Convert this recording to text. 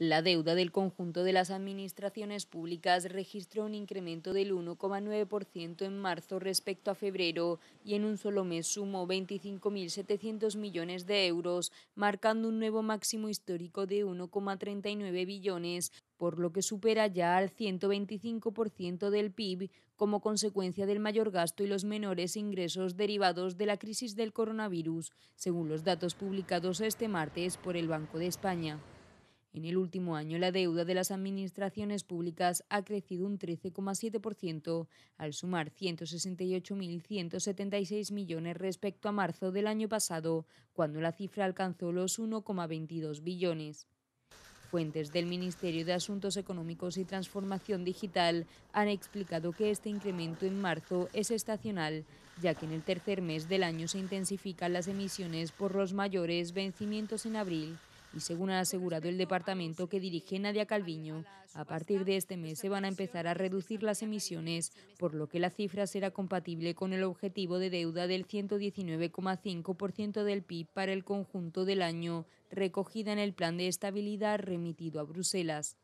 La deuda del conjunto de las administraciones públicas registró un incremento del 1,9% en marzo respecto a febrero y en un solo mes sumó 25.700 millones de euros, marcando un nuevo máximo histórico de 1,39 billones, por lo que supera ya al 125% del PIB como consecuencia del mayor gasto y los menores ingresos derivados de la crisis del coronavirus, según los datos publicados este martes por el Banco de España. En el último año, la deuda de las administraciones públicas ha crecido un 13,7%, al sumar 168.176 millones respecto a marzo del año pasado, cuando la cifra alcanzó los 1,22 billones. Fuentes del Ministerio de Asuntos Económicos y Transformación Digital han explicado que este incremento en marzo es estacional, ya que en el tercer mes del año se intensifican las emisiones por los mayores vencimientos en abril y según ha asegurado el departamento que dirige Nadia Calviño, a partir de este mes se van a empezar a reducir las emisiones, por lo que la cifra será compatible con el objetivo de deuda del 119,5% del PIB para el conjunto del año, recogida en el Plan de Estabilidad remitido a Bruselas.